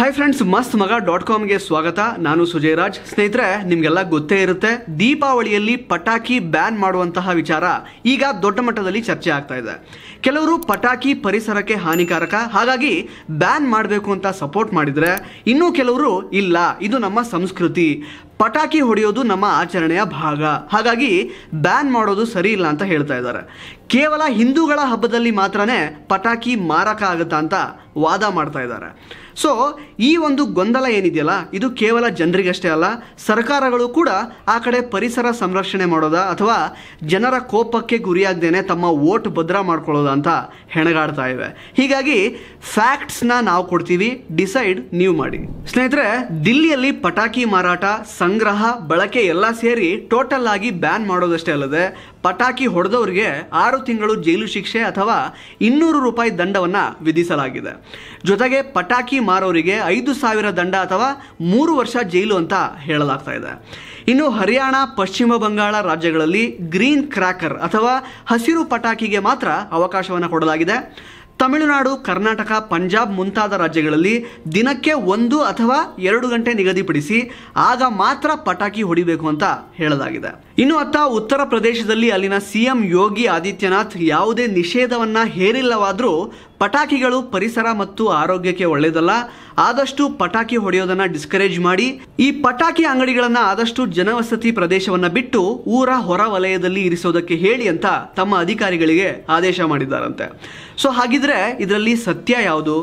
hi friends ಮಸ್ತ್ ಮಗ dot ಕಾಮ್ಗೆ ಸ್ವಾಗತ ನಾನು ಸುಜಯ್ ರಾಜ್ ಸ್ನೇಹಿತರೆ ನಿಮಗೆಲ್ಲ ಗೊತ್ತೇ ಇರುತ್ತೆ ದೀಪಾವಳಿಯಲ್ಲಿ ಪಟಾಕಿ ಬ್ಯಾನ್ ಮಾಡುವಂತಹ ವಿಚಾರ ಈಗ ದೊಡ್ಡ ಮಟ್ಟದಲ್ಲಿ ಚರ್ಚೆ ಆಗ್ತಾ ಇದೆ ಕೆಲವರು ಪಟಾಕಿ ಪರಿಸರಕ್ಕೆ ಹಾನಿಕಾರಕ ಹಾಗಾಗಿ ಬ್ಯಾನ್ ಮಾಡಬೇಕು ಅಂತ ಸಪೋರ್ಟ್ ಮಾಡಿದರೆ ಇನ್ನೂ ಕೆಲವರು ಇಲ್ಲ ಇದು ನಮ್ಮ ಸಂಸ್ಕೃತಿ ಪಟಾಕಿ ಹೊಡೆಯೋದು ನಮ್ಮ ಆಚರಣೆಯ ಭಾಗ ಹಾಗಾಗಿ ಬ್ಯಾನ್ ಮಾಡೋದು ಸರಿ ಇಲ್ಲ ಅಂತ ಹೇಳ್ತಾ ಇದ್ದಾರೆ ಕೇವಲ ಹಿಂದೂಗಳ ಹಬ್ಬದಲ್ಲಿ ಮಾತ್ರನೇ ಪಟಾಕಿ ಮಾರಕ ಆಗುತ್ತಾ ಅಂತ ವಾದ ಮಾಡ್ತಾ ಇದ್ದಾರೆ ಸೊ ಈ ಒಂದು ಗೊಂದಲ ಏನಿದೆಯಲ್ಲ ಇದು ಕೇವಲ ಜನರಿಗಷ್ಟೇ ಅಲ್ಲ ಸರ್ಕಾರಗಳು ಕೂಡ ಆ ಕಡೆ ಪರಿಸರ ಸಂರಕ್ಷಣೆ ಮಾಡೋದಾ ಅಥವಾ ಜನರ ಕೋಪಕ್ಕೆ ಗುರಿಯಾಗ್ದೇನೆ ತಮ್ಮ ವೋಟ್ ಭದ್ರ ಮಾಡ್ಕೊಳ್ಳೋದ ಅಂತ ಹೆಣಗಾಡ್ತಾ ಇವೆ ಹೀಗಾಗಿ ಫ್ಯಾಕ್ಟ್ಸ್ನ ನಾವು ಕೊಡ್ತೀವಿ ಡಿಸೈಡ್ ನೀವು ಮಾಡಿ ಸ್ನೇಹಿತರೆ ದಿಲ್ಲಿಯಲ್ಲಿ ಪಟಾಕಿ ಮಾರಾಟ ಸಂಗ್ರಹ ಬಳಕೆ ಎಲ್ಲ ಸೇರಿ ಟೋಟಲ್ ಆಗಿ ಬ್ಯಾನ್ ಮಾಡೋದಷ್ಟೇ ಅಲ್ಲದೆ ಪಟಾಕಿ ಹೊಡೆದವರಿಗೆ ಆರು ತಿಂಗಳು ಜೈಲು ಶಿಕ್ಷೆ ಅಥವಾ ಇನ್ನೂರು ರೂಪಾಯಿ ದಂಡವನ್ನು ವಿಧಿಸಲಾಗಿದೆ ಜೊತೆಗೆ ಪಟಾಕಿ ಮಾರೋರಿಗೆ ಐದು ಸಾವಿರ ದಂಡ ಅಥವಾ ಮೂರು ವರ್ಷ ಜೈಲು ಅಂತ ಹೇಳಲಾಗ್ತಾ ಇದೆ ಇನ್ನು ಹರಿಯಾಣ ಪಶ್ಚಿಮ ಬಂಗಾಳ ರಾಜ್ಯಗಳಲ್ಲಿ ಗ್ರೀನ್ ಕ್ರ್ಯಾಕರ್ ಅಥವಾ ಹಸಿರು ಪಟಾಕಿಗೆ ಮಾತ್ರ ಅವಕಾಶವನ್ನು ಕೊಡಲಾಗಿದೆ ತಮಿಳುನಾಡು ಕರ್ನಾಟಕ ಪಂಜಾಬ್ ಮುಂತಾದ ರಾಜ್ಯಗಳಲ್ಲಿ ದಿನಕ್ಕೆ ಒಂದು ಅಥವಾ ಎರಡು ಗಂಟೆ ನಿಗದಿಪಡಿಸಿ ಆಗ ಮಾತ್ರ ಪಟಾಕಿ ಹೊಡಿಬೇಕು ಅಂತ ಹೇಳಲಾಗಿದೆ ಇನ್ನು ಅತ್ತ ಉತ್ತರ ಪ್ರದೇಶದಲ್ಲಿ ಅಲ್ಲಿನ ಸಿಎಂ ಯೋಗಿ ಆದಿತ್ಯನಾಥ್ ಯಾವುದೇ ನಿಷೇಧವನ್ನ ಹೇರಿಲ್ಲವಾದರೂ ಪಟಾಕಿಗಳು ಪರಿಸರ ಮತ್ತು ಆರೋಗ್ಯಕ್ಕೆ ಒಳ್ಳೆಯದಲ್ಲ ಆದಷ್ಟು ಪಟಾಕಿ ಹೊಡೆಯೋದನ್ನ ಡಿಸ್ಕರೇಜ್ ಮಾಡಿ ಈ ಪಟಾಕಿ ಅಂಗಡಿಗಳನ್ನು ಆದಷ್ಟು ಜನವಸತಿ ಪ್ರದೇಶವನ್ನ ಬಿಟ್ಟು ಊರ ಹೊರ ವಲಯದಲ್ಲಿ ಇರಿಸೋದಕ್ಕೆ ಹೇಳಿ ಅಂತ ತಮ್ಮ ಅಧಿಕಾರಿಗಳಿಗೆ ಆದೇಶ ಮಾಡಿದ್ದಾರಂತೆ ಸೊ ಹಾಗಿದ್ರೆ ಇದರಲ್ಲಿ ಸತ್ಯ ಯಾವುದು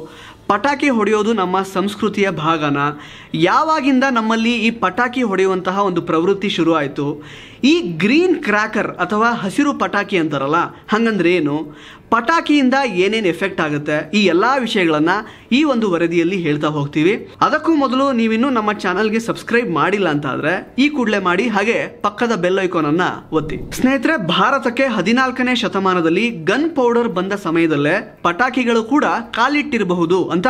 ಪಟಾಕಿ ಹೊಡೆಯೋದು ನಮ್ಮ ಸಂಸ್ಕೃತಿಯ ಭಾಗನ ಯಾವಾಗಿಂದ ನಮ್ಮಲ್ಲಿ ಈ ಪಟಾಕಿ ಹೊಡೆಯುವಂತಹ ಒಂದು ಪ್ರವೃತ್ತಿ ಶುರುವಾಯಿತು ಈ ಗ್ರೀನ್ ಕ್ರ್ಯಾಕರ್ ಅಥವಾ ಹಸಿರು ಪಟಾಕಿ ಅಂತಾರಲ್ಲ ಹಾಗಂದ್ರೆ ಏನು ಪಟಾಕಿಯಿಂದ ಏನೇನು ಎಫೆಕ್ಟ್ ಆಗುತ್ತೆ ಈ ಎಲ್ಲ ವಿಷಯಗಳನ್ನು ಈ ಒಂದು ವರದಿಯಲ್ಲಿ ಹೇಳ್ತಾ ಹೋಗ್ತೀವಿ ಅದಕ್ಕೂ ಮೊದಲು ನೀವಿನ್ನೂ ನಮ್ಮ ಚಾನಲ್ಗೆ ಸಬ್ಸ್ಕ್ರೈಬ್ ಮಾಡಿಲ್ಲ ಅಂತ ಈ ಕೂಡಲೇ ಮಾಡಿ ಹಾಗೆ ಪಕ್ಕದ ಬೆಲ್ ಐಕೋನನ್ನು ಒತ್ತಿ ಸ್ನೇಹಿತರೆ ಭಾರತಕ್ಕೆ ಹದಿನಾಲ್ಕನೇ ಶತಮಾನದಲ್ಲಿ ಗನ್ ಪೌಡರ್ ಬಂದ ಸಮಯದಲ್ಲೇ ಪಟಾಕಿಗಳು ಕೂಡ ಕಾಲಿಟ್ಟಿರಬಹುದು ಅಂತ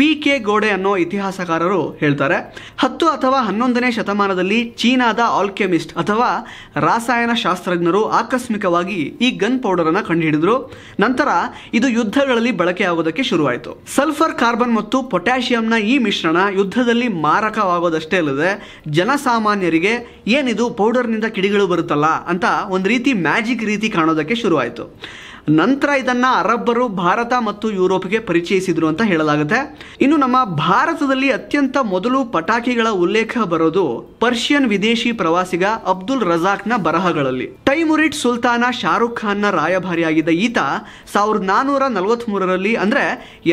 ಪಿ ಕೆ ಗೋಡೆ ಅನ್ನೋ ಇತಿಹಾಸಕಾರರು ಹೇಳ್ತಾರೆ ಹತ್ತು ಅಥವಾ ಹನ್ನೊಂದನೇ ಶತಮಾನದಲ್ಲಿ ಚೀನಾದ ಆಲ್ಕೆಮಿಸ್ಟ್ ಅಥವಾ ರಾಸಾಯನ ಶಾಸ್ತ್ರಜ್ಞರು ಆಕಸ್ಮಿಕವಾಗಿ ಈ ಗನ್ ಪೌಡರ್ ಪೌಡರನ್ನು ಕಂಡುಹಿಡಿದ್ರು ನಂತರ ಇದು ಯುದ್ಧಗಳಲ್ಲಿ ಆಗೋದಕ್ಕೆ ಶುರುವಾಯಿತು ಸಲ್ಫರ್ ಕಾರ್ಬನ್ ಮತ್ತು ಪೊಟ್ಯಾಷಿಯಂನ ಈ ಮಿಶ್ರಣ ಯುದ್ಧದಲ್ಲಿ ಮಾರಕವಾಗೋದಷ್ಟೇ ಅಲ್ಲದೆ ಜನಸಾಮಾನ್ಯರಿಗೆ ಏನಿದು ಪೌಡರ್ನಿಂದ ಕಿಡಿಗಳು ಬರುತ್ತಲ್ಲ ಅಂತ ಒಂದು ರೀತಿ ಮ್ಯಾಜಿಕ್ ರೀತಿ ಕಾಣೋದಕ್ಕೆ ಶುರುವಾಯಿತು ನಂತರ ಇದನ್ನ ಅರಬ್ಬರು ಭಾರತ ಮತ್ತು ಯುರೋಪ್ಗೆ ಪರಿಚಯಿಸಿದ್ರು ಅಂತ ಹೇಳಲಾಗುತ್ತೆ ಇನ್ನು ನಮ್ಮ ಭಾರತದಲ್ಲಿ ಅತ್ಯಂತ ಮೊದಲು ಪಟಾಕಿಗಳ ಉಲ್ಲೇಖ ಬರೋದು ಪರ್ಷಿಯನ್ ವಿದೇಶಿ ಪ್ರವಾಸಿಗ ಅಬ್ದುಲ್ ರಜಾಕ್ನ ಬರಹಗಳಲ್ಲಿ ಟೈಮುರಿಟ್ ಸುಲ್ತಾನ ಶಾರುಖ್ ಖಾನ್ನ ರಾಯಭಾರಿಯಾಗಿದ್ದ ಈತ ಸಾವಿರದ ನಾನೂರ ನಲವತ್ತ್ ಮೂರರಲ್ಲಿ ಅಂದರೆ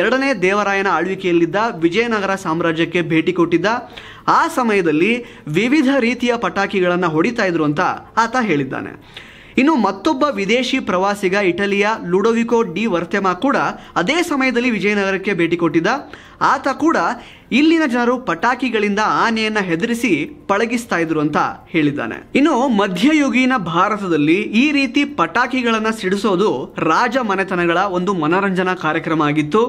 ಎರಡನೇ ದೇವರಾಯನ ಆಳ್ವಿಕೆಯಲ್ಲಿದ್ದ ವಿಜಯನಗರ ಸಾಮ್ರಾಜ್ಯಕ್ಕೆ ಭೇಟಿ ಕೊಟ್ಟಿದ್ದ ಆ ಸಮಯದಲ್ಲಿ ವಿವಿಧ ರೀತಿಯ ಪಟಾಕಿಗಳನ್ನು ಹೊಡಿತಾ ಇದ್ರು ಅಂತ ಆತ ಹೇಳಿದ್ದಾನೆ ಇನ್ನು ಮತ್ತೊಬ್ಬ ವಿದೇಶಿ ಪ್ರವಾಸಿಗ ಇಟಲಿಯ ಲುಡೋವಿಕೋ ಡಿ ವರ್ತೆಮಾ ಕೂಡ ಅದೇ ಸಮಯದಲ್ಲಿ ವಿಜಯನಗರಕ್ಕೆ ಭೇಟಿ ಕೊಟ್ಟಿದ್ದ ಆತ ಕೂಡ ಇಲ್ಲಿನ ಜನರು ಪಟಾಕಿಗಳಿಂದ ಆನೆಯನ್ನ ಹೆದರಿಸಿ ಪಳಗಿಸ್ತಾ ಇದ್ರು ಅಂತ ಹೇಳಿದ್ದಾನೆ ಇನ್ನು ಮಧ್ಯಯುಗೀನ ಭಾರತದಲ್ಲಿ ಈ ರೀತಿ ಪಟಾಕಿಗಳನ್ನ ಸಿಡಿಸೋದು ರಾಜ ಮನೆತನಗಳ ಒಂದು ಮನರಂಜನಾ ಕಾರ್ಯಕ್ರಮ ಆಗಿತ್ತು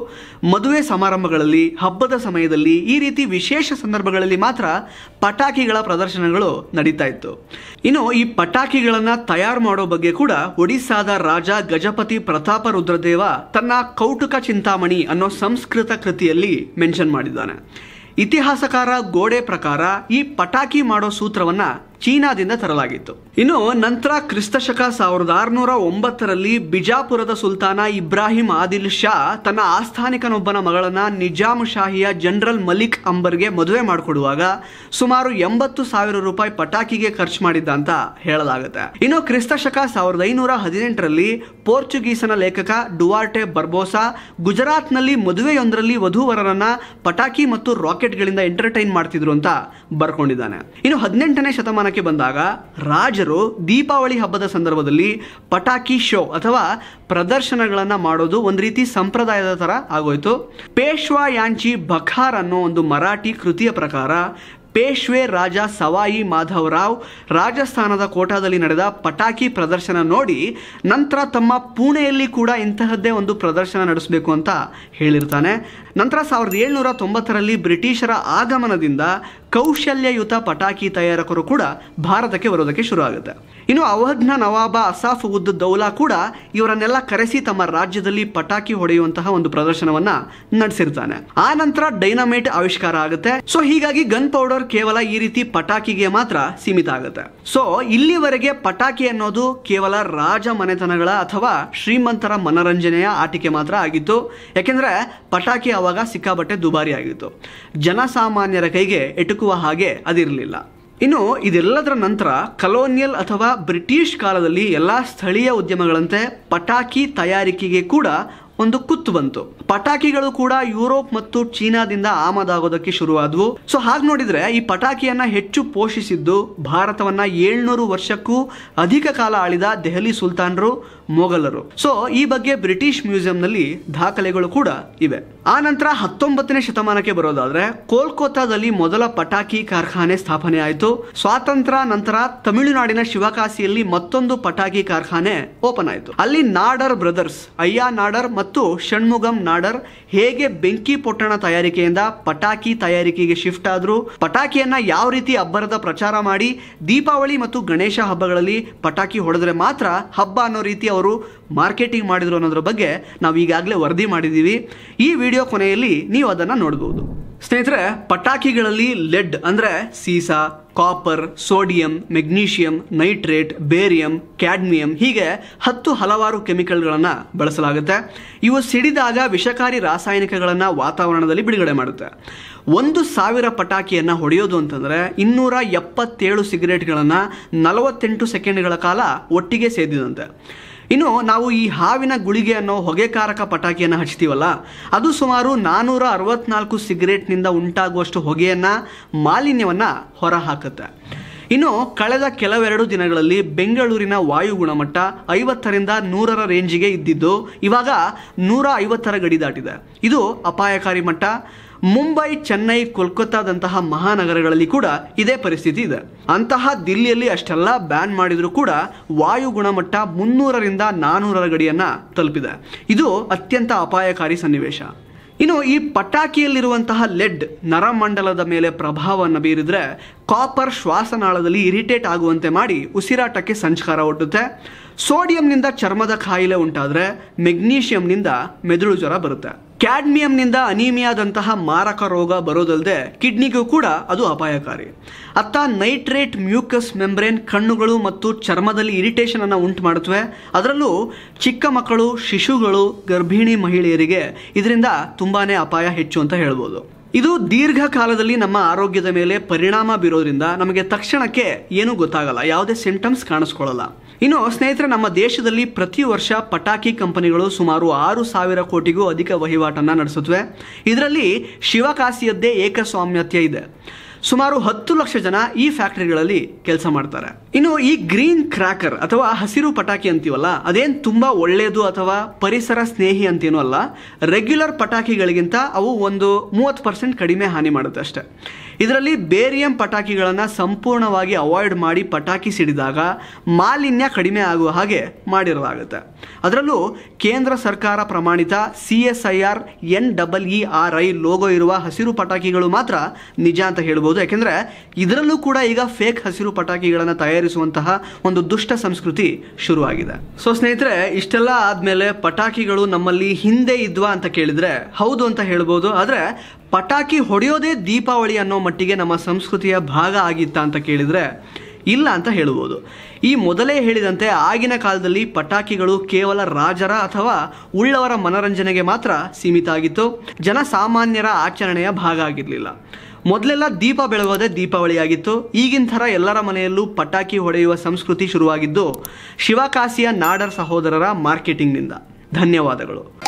ಮದುವೆ ಸಮಾರಂಭಗಳಲ್ಲಿ ಹಬ್ಬದ ಸಮಯದಲ್ಲಿ ಈ ರೀತಿ ವಿಶೇಷ ಸಂದರ್ಭಗಳಲ್ಲಿ ಮಾತ್ರ ಪಟಾಕಿಗಳ ಪ್ರದರ್ಶನಗಳು ನಡೀತಾ ಇತ್ತು ಇನ್ನು ಈ ಪಟಾಕಿಗಳನ್ನ ತಯಾರು ಮಾಡೋ ಬಗ್ಗೆ ಕೂಡ ಒಡಿಸ್ಸಾದ ರಾಜ ಗಜಪತಿ ಪ್ರತಾಪ ರುದ್ರದೇವ ತನ್ನ ಕೌಟುಕ ಚಿಂತಾಮಣಿ ಅನ್ನೋ ಸಂಸ್ಕೃತ ಕೃತಿಯಲ್ಲಿ ಮೆನ್ಷನ್ ಮಾಡಿದ್ದಾನೆ ಇತಿಹಾಸಕಾರ ಗೋಡೆ ಪ್ರಕಾರ ಈ ಪಟಾಕಿ ಮಾಡೋ ಸೂತ್ರವನ್ನು ಚೀನಾದಿಂದ ತರಲಾಗಿತ್ತು ಇನ್ನು ನಂತರ ಕ್ರಿಸ್ತಶಕ ಸಾವಿರದ ಆರುನೂರ ಒಂಬತ್ತರಲ್ಲಿ ಬಿಜಾಪುರದ ಸುಲ್ತಾನ ಇಬ್ರಾಹಿಂ ಆದಿಲ್ ಶಾ ತನ್ನ ಆಸ್ಥಾನಿಕನೊಬ್ಬನ ಮಗಳನ್ನ ನಿಜಾಮ್ ಶಾಹಿಯ ಜನರಲ್ ಮಲಿಕ್ ಅಂಬರ್ಗೆ ಮದುವೆ ಮಾಡಿಕೊಡುವಾಗ ಸುಮಾರು ಎಂಬತ್ತು ಸಾವಿರ ರೂಪಾಯಿ ಪಟಾಕಿಗೆ ಖರ್ಚು ಮಾಡಿದ್ದ ಅಂತ ಹೇಳಲಾಗುತ್ತೆ ಇನ್ನು ಕ್ರಿಸ್ತಶಕ ಸಾವಿರದ ಐನೂರ ಹದಿನೆಂಟರಲ್ಲಿ ಪೋರ್ಚುಗೀಸನ ಲೇಖಕ ಡುವಾರ್ಟೆ ಬರ್ಬೋಸಾ ಗುಜರಾತ್ನಲ್ಲಿ ಮದುವೆಯೊಂದರಲ್ಲಿ ವಧುವರರನ್ನ ಪಟಾಕಿ ಮತ್ತು ರಾಕೆಟ್ಗಳಿಂದ ಎಂಟರ್ಟೈನ್ ಮಾಡ್ತಿದ್ರು ಅಂತ ಬರ್ಕೊಂಡಿದ್ದಾನೆ ಇನ್ನು ಹದಿನೆಂಟನೇ ಶತಮಾನ ಸ್ಥಾನಕ್ಕೆ ಬಂದಾಗ ರಾಜರು ದೀಪಾವಳಿ ಹಬ್ಬದ ಸಂದರ್ಭದಲ್ಲಿ ಪಟಾಕಿ ಶೋ ಅಥವಾ ಪ್ರದರ್ಶನಗಳನ್ನು ಮಾಡೋದು ಒಂದು ರೀತಿ ಸಂಪ್ರದಾಯದ ಥರ ಆಗೋಯ್ತು ಪೇಶ್ವಾ ಯಾಂಚಿ ಬಖಾರ್ ಅನ್ನೋ ಒಂದು ಮರಾಠಿ ಕೃತಿಯ ಪ್ರಕಾರ ಪೇಶ್ವೆ ರಾಜ ಸವಾಯಿ ಮಾಧವರಾವ್ ರಾಜಸ್ಥಾನದ ಕೋಟಾದಲ್ಲಿ ನಡೆದ ಪಟಾಕಿ ಪ್ರದರ್ಶನ ನೋಡಿ ನಂತರ ತಮ್ಮ ಪುಣೆಯಲ್ಲಿ ಕೂಡ ಇಂತಹದ್ದೇ ಒಂದು ಪ್ರದರ್ಶನ ನಡೆಸಬೇಕು ಅಂತ ಹೇಳಿರ್ತಾನೆ ನಂತರ ಸಾವಿರದ ಏಳ್ನೂರ ತೊಂಬತ್ತರಲ್ಲಿ ಬ್ರಿಟಿಷರ ಆಗಮನದಿಂದ ಕೌಶಲ್ಯಯುತ ಪಟಾಕಿ ತಯಾರಕರು ಕೂಡ ಭಾರತಕ್ಕೆ ಬರೋದಕ್ಕೆ ಶುರು ಆಗುತ್ತೆ ಇನ್ನು ಅವಧ್ನ ನವಾಬ ಅಸಾಫ್ ಉದ್ ದೌಲಾ ಕೂಡ ಇವರನ್ನೆಲ್ಲ ಕರೆಸಿ ತಮ್ಮ ರಾಜ್ಯದಲ್ಲಿ ಪಟಾಕಿ ಹೊಡೆಯುವಂತಹ ಒಂದು ಪ್ರದರ್ಶನವನ್ನ ನಡೆಸಿರ್ತಾನೆ ಆ ನಂತರ ಡೈನಮೈಟ್ ಆವಿಷ್ಕಾರ ಆಗುತ್ತೆ ಸೊ ಹೀಗಾಗಿ ಗನ್ ಪೌಡರ್ ಕೇವಲ ಈ ರೀತಿ ಪಟಾಕಿಗೆ ಮಾತ್ರ ಸೀಮಿತ ಆಗುತ್ತೆ ಸೊ ಇಲ್ಲಿವರೆಗೆ ಪಟಾಕಿ ಅನ್ನೋದು ಕೇವಲ ರಾಜ ಮನೆತನಗಳ ಅಥವಾ ಶ್ರೀಮಂತರ ಮನರಂಜನೆಯ ಆಟಿಕೆ ಮಾತ್ರ ಆಗಿತ್ತು ಯಾಕೆಂದ್ರೆ ಪಟಾಕಿ ಅವಾಗ ಸಿಕ್ಕಾಬಟ್ಟೆ ದುಬಾರಿ ಆಗಿತ್ತು ಜನಸಾಮಾನ್ಯರ ಕೈಗೆ ಎಟು ಬದುಕುವ ಹಾಗೆ ಅದಿರಲಿಲ್ಲ ಇನ್ನು ಇದೆಲ್ಲದರ ನಂತರ ಕಲೋನಿಯಲ್ ಅಥವಾ ಬ್ರಿಟಿಷ್ ಕಾಲದಲ್ಲಿ ಎಲ್ಲ ಸ್ಥಳೀಯ ಉದ್ಯಮಗಳಂತೆ ಪಟಾಕಿ ತಯಾರಿಕೆಗೆ ಕೂಡ ಒಂದು ಕುತ್ತು ಬಂತು ಪಟಾಕಿಗಳು ಕೂಡ ಯುರೋಪ್ ಮತ್ತು ಚೀನಾದಿಂದ ಆಮದಾಗೋದಕ್ಕೆ ಶುರುವಾದವು ಸೊ ಹಾಗೆ ನೋಡಿದ್ರೆ ಈ ಪಟಾಕಿಯನ್ನ ಹೆಚ್ಚು ಪೋಷಿಸಿದ್ದು ಭಾರತವನ್ನ ಏಳ್ನೂರು ವರ್ಷಕ್ಕೂ ಅಧಿಕ ಕಾಲ ಆಳಿದ ದೆಹಲಿ ಸುಲ್ತಾನರು ಮೊಘಲರು ಸೊ ಈ ಬಗ್ಗೆ ಬ್ರಿಟಿಷ್ ಮ್ಯೂಸಿಯಂನಲ್ಲಿ ದಾಖಲೆಗಳು ಕೂಡ ಇವೆ ಆ ನಂತರ ಹತ್ತೊಂಬತ್ತನೇ ಶತಮಾನಕ್ಕೆ ಬರೋದಾದ್ರೆ ಕೋಲ್ಕತ್ತಾದಲ್ಲಿ ಮೊದಲ ಪಟಾಕಿ ಕಾರ್ಖಾನೆ ಸ್ಥಾಪನೆ ಆಯಿತು ಸ್ವಾತಂತ್ರ್ಯ ನಂತರ ತಮಿಳುನಾಡಿನ ಶಿವಕಾಸಿಯಲ್ಲಿ ಮತ್ತೊಂದು ಪಟಾಕಿ ಕಾರ್ಖಾನೆ ಓಪನ್ ಆಯಿತು ಅಲ್ಲಿ ನಾಡರ್ ಬ್ರದರ್ಸ್ ಅಯ್ಯ ನಾಡರ್ ಮತ್ತು ಷಣ್ಮುಗಂ ನಾಡರ್ ಹೇಗೆ ಬೆಂಕಿ ಪೊಟ್ಟಣ ತಯಾರಿಕೆಯಿಂದ ಪಟಾಕಿ ತಯಾರಿಕೆಗೆ ಶಿಫ್ಟ್ ಆದ್ರು ಪಟಾಕಿಯನ್ನ ಯಾವ ರೀತಿ ಅಬ್ಬರದ ಪ್ರಚಾರ ಮಾಡಿ ದೀಪಾವಳಿ ಮತ್ತು ಗಣೇಶ ಹಬ್ಬಗಳಲ್ಲಿ ಪಟಾಕಿ ಹೊಡೆದ್ರೆ ಮಾತ್ರ ಹಬ್ಬ ಅನ್ನೋ ರೀತಿ ಅವರು ಮಾರ್ಕೆಟಿಂಗ್ ಮಾಡಿದ್ರು ಅನ್ನೋದ್ರ ಬಗ್ಗೆ ನಾವು ಈಗಾಗಲೇ ವರದಿ ಮಾಡಿದ್ದೀವಿ ಈ ವಿಡಿಯೋ ಕೊನೆಯಲ್ಲಿ ನೀವು ಅದನ್ನು ನೋಡಬಹುದು ಸ್ನೇಹಿತರೆ ಪಟಾಕಿಗಳಲ್ಲಿ ಲೆಡ್ ಅಂದರೆ ಸೀಸಾ copper sodium magnesium nitrate barium cadmium ಹೀಗೆ ಹತ್ತು ಹಲವಾರು ಕೆಮಿಕಲ್ಗಳನ್ನು ಬಳಸಲಾಗುತ್ತೆ ಇವು ಸಿಡಿದಾಗ ವಿಷಕಾರಿ ರಾಸಾಯನಿಕಗಳನ್ನು ವಾತಾವರಣದಲ್ಲಿ ಬಿಡುಗಡೆ ಮಾಡುತ್ತೆ ಒಂದು ಸಾವಿರ ಪಟಾಕಿಯನ್ನು ಹೊಡೆಯೋದು ಅಂತಂದರೆ ಇನ್ನೂರ ಎಪ್ಪತ್ತೇಳು ಸಿಗರೇಟ್ಗಳನ್ನು ನಲವತ್ತೆಂಟು ಸೆಕೆಂಡ್ಗಳ ಕಾಲ ಒಟ್ಟಿಗೆ ಸೇದಿದಂತೆ ಇನ್ನು ನಾವು ಈ ಹಾವಿನ ಗುಳಿಗೆ ಅನ್ನೋ ಹೊಗೆಕಾರಕ ಪಟಾಕಿಯನ್ನು ಹಚ್ತೀವಲ್ಲ ಅದು ಸುಮಾರು ನಾನ್ನೂರ ಅರವತ್ನಾಲ್ಕು ಸಿಗರೇಟ್ನಿಂದ ಉಂಟಾಗುವಷ್ಟು ಹೊಗೆಯನ್ನು ಮಾಲಿನ್ಯವನ್ನು ಹೊರಹಾಕುತ್ತೆ ಇನ್ನು ಕಳೆದ ಕೆಲವೆರಡು ದಿನಗಳಲ್ಲಿ ಬೆಂಗಳೂರಿನ ವಾಯು ಗುಣಮಟ್ಟ ಐವತ್ತರಿಂದ ನೂರರ ರೇಂಜಿಗೆ ಇದ್ದಿದ್ದು ಇವಾಗ ನೂರ ಐವತ್ತರ ಗಡಿ ದಾಟಿದೆ ಇದು ಅಪಾಯಕಾರಿ ಮಟ್ಟ ಮುಂಬೈ ಚೆನ್ನೈ ಕೋಲ್ಕತ್ತಾದಂತಹ ಮಹಾನಗರಗಳಲ್ಲಿ ಕೂಡ ಇದೇ ಪರಿಸ್ಥಿತಿ ಇದೆ ಅಂತಹ ದಿಲ್ಲಿಯಲ್ಲಿ ಅಷ್ಟೆಲ್ಲ ಬ್ಯಾನ್ ಮಾಡಿದರೂ ಕೂಡ ವಾಯು ಗುಣಮಟ್ಟ ಮುನ್ನೂರರಿಂದ ನಾನೂರರ ಗಡಿಯನ್ನು ತಲುಪಿದೆ ಇದು ಅತ್ಯಂತ ಅಪಾಯಕಾರಿ ಸನ್ನಿವೇಶ ಇನ್ನು ಈ ಪಟಾಕಿಯಲ್ಲಿರುವಂತಹ ಲೆಡ್ ನರಮಂಡಲದ ಮೇಲೆ ಪ್ರಭಾವವನ್ನು ಬೀರಿದರೆ ಕಾಪರ್ ಶ್ವಾಸನಾಳದಲ್ಲಿ ಇರಿಟೇಟ್ ಆಗುವಂತೆ ಮಾಡಿ ಉಸಿರಾಟಕ್ಕೆ ಸಂಚಾರ ಒಡ್ಡುತ್ತೆ ಸೋಡಿಯಂನಿಂದ ಚರ್ಮದ ಕಾಯಿಲೆ ಉಂಟಾದರೆ ಮೆಗ್ನೀಷಿಯಂನಿಂದ ಮೆದುಳು ಜ್ವರ ಬರುತ್ತೆ ಕ್ಯಾಡ್ಮಿಯಂನಿಂದ ಅನೀಮಿಯಾದಂತಹ ಮಾರಕ ರೋಗ ಬರೋದಲ್ಲದೆ ಕಿಡ್ನಿಗೂ ಕೂಡ ಅದು ಅಪಾಯಕಾರಿ ಅತ್ತ ನೈಟ್ರೇಟ್ ಮ್ಯೂಕಸ್ ಮೆಂಬ್ರೇನ್ ಕಣ್ಣುಗಳು ಮತ್ತು ಚರ್ಮದಲ್ಲಿ ಅನ್ನು ಉಂಟು ಮಾಡುತ್ತವೆ ಅದರಲ್ಲೂ ಚಿಕ್ಕ ಮಕ್ಕಳು ಶಿಶುಗಳು ಗರ್ಭಿಣಿ ಮಹಿಳೆಯರಿಗೆ ಇದರಿಂದ ತುಂಬಾ ಅಪಾಯ ಹೆಚ್ಚು ಅಂತ ಹೇಳ್ಬೋದು ಇದು ದೀರ್ಘಕಾಲದಲ್ಲಿ ನಮ್ಮ ಆರೋಗ್ಯದ ಮೇಲೆ ಪರಿಣಾಮ ಬೀರೋದ್ರಿಂದ ನಮಗೆ ತಕ್ಷಣಕ್ಕೆ ಏನೂ ಗೊತ್ತಾಗಲ್ಲ ಯಾವುದೇ ಸಿಂಟಮ್ಸ್ ಕಾಣಿಸ್ಕೊಳ್ಳಲ್ಲ ಇನ್ನು ಸ್ನೇಹಿತರೆ ನಮ್ಮ ದೇಶದಲ್ಲಿ ಪ್ರತಿ ವರ್ಷ ಪಟಾಕಿ ಕಂಪನಿಗಳು ಸುಮಾರು ಆರು ಸಾವಿರ ಕೋಟಿಗೂ ಅಧಿಕ ವಹಿವಾಟನ್ನು ನಡೆಸುತ್ತವೆ ಇದರಲ್ಲಿ ಶಿವಕಾಸಿಯದ್ದೇ ಏಕಸ್ವಾಮ್ಯತೆ ಇದೆ ಸುಮಾರು ಹತ್ತು ಲಕ್ಷ ಜನ ಈ ಫ್ಯಾಕ್ಟರಿಗಳಲ್ಲಿ ಕೆಲಸ ಮಾಡ್ತಾರೆ ಇನ್ನು ಈ ಗ್ರೀನ್ ಕ್ರ್ಯಾಕರ್ ಅಥವಾ ಹಸಿರು ಪಟಾಕಿ ಅಂತೀವಲ್ಲ ಅದೇನು ತುಂಬ ಒಳ್ಳೆಯದು ಅಥವಾ ಪರಿಸರ ಸ್ನೇಹಿ ಅಂತೇನೂ ಅಲ್ಲ ರೆಗ್ಯುಲರ್ ಪಟಾಕಿಗಳಿಗಿಂತ ಅವು ಒಂದು ಮೂವತ್ತು ಪರ್ಸೆಂಟ್ ಕಡಿಮೆ ಹಾನಿ ಮಾಡುತ್ತೆ ಅಷ್ಟೆ ಇದರಲ್ಲಿ ಬೇರಿಯಂ ಪಟಾಕಿಗಳನ್ನು ಸಂಪೂರ್ಣವಾಗಿ ಅವಾಯ್ಡ್ ಮಾಡಿ ಪಟಾಕಿ ಸಿಡಿದಾಗ ಮಾಲಿನ್ಯ ಕಡಿಮೆ ಆಗುವ ಹಾಗೆ ಮಾಡಿರಲಾಗುತ್ತೆ ಅದರಲ್ಲೂ ಕೇಂದ್ರ ಸರ್ಕಾರ ಪ್ರಮಾಣಿತ C S I R N double E R I logo ಇರುವ ಹಸಿರು ಪಟಾಕಿಗಳು ಮಾತ್ರ ನಿಜ ಅಂತ ಹೇಳ್ಬೋದು ಯಾಕೆಂದರೆ ಇದರಲ್ಲೂ ಕೂಡ ಈಗ ಫೇಕ್ ಹಸಿರು ಪಟಾಕಿಗಳನ್ನು ತಯಾರಿಸುವಂತಹ ಒಂದು ದುಷ್ಟ ಸಂಸ್ಕೃತಿ ಶುರುವಾಗಿದೆ ಸೊ ಸ್ನೇಹಿತರೆ ಇಷ್ಟೆಲ್ಲ ಆದಮೇಲೆ ಪಟಾಕಿಗಳು ನಮ್ಮಲ್ಲಿ ಹಿಂದೆ ಇದ್ವಾ ಅಂತ ಕೇಳಿದರೆ ಹೌದು ಅಂತ ಹೇಳ್ಬೋದು ಆದರೆ ಪಟಾಕಿ ಹೊಡೆಯೋದೇ ದೀಪಾವಳಿ ಅನ್ನೋ ಮಟ್ಟಿಗೆ ನಮ್ಮ ಸಂಸ್ಕೃತಿಯ ಭಾಗ ಆಗಿತ್ತ ಅಂತ ಕೇಳಿದರೆ ಇಲ್ಲ ಅಂತ ಹೇಳಬಹುದು ಈ ಮೊದಲೇ ಹೇಳಿದಂತೆ ಆಗಿನ ಕಾಲದಲ್ಲಿ ಪಟಾಕಿಗಳು ಕೇವಲ ರಾಜರ ಅಥವಾ ಉಳ್ಳವರ ಮನರಂಜನೆಗೆ ಮಾತ್ರ ಸೀಮಿತ ಆಗಿತ್ತು ಜನಸಾಮಾನ್ಯರ ಆಚರಣೆಯ ಭಾಗ ಆಗಿರಲಿಲ್ಲ ಮೊದಲೆಲ್ಲ ದೀಪ ಬೆಳಗೋದೇ ದೀಪಾವಳಿಯಾಗಿತ್ತು ಈಗಿನ ಥರ ಎಲ್ಲರ ಮನೆಯಲ್ಲೂ ಪಟಾಕಿ ಹೊಡೆಯುವ ಸಂಸ್ಕೃತಿ ಶುರುವಾಗಿದ್ದು ಶಿವಕಾಸಿಯ ನಾಡರ್ ಸಹೋದರರ ಮಾರ್ಕೆಟಿಂಗ್ನಿಂದ ಧನ್ಯವಾದಗಳು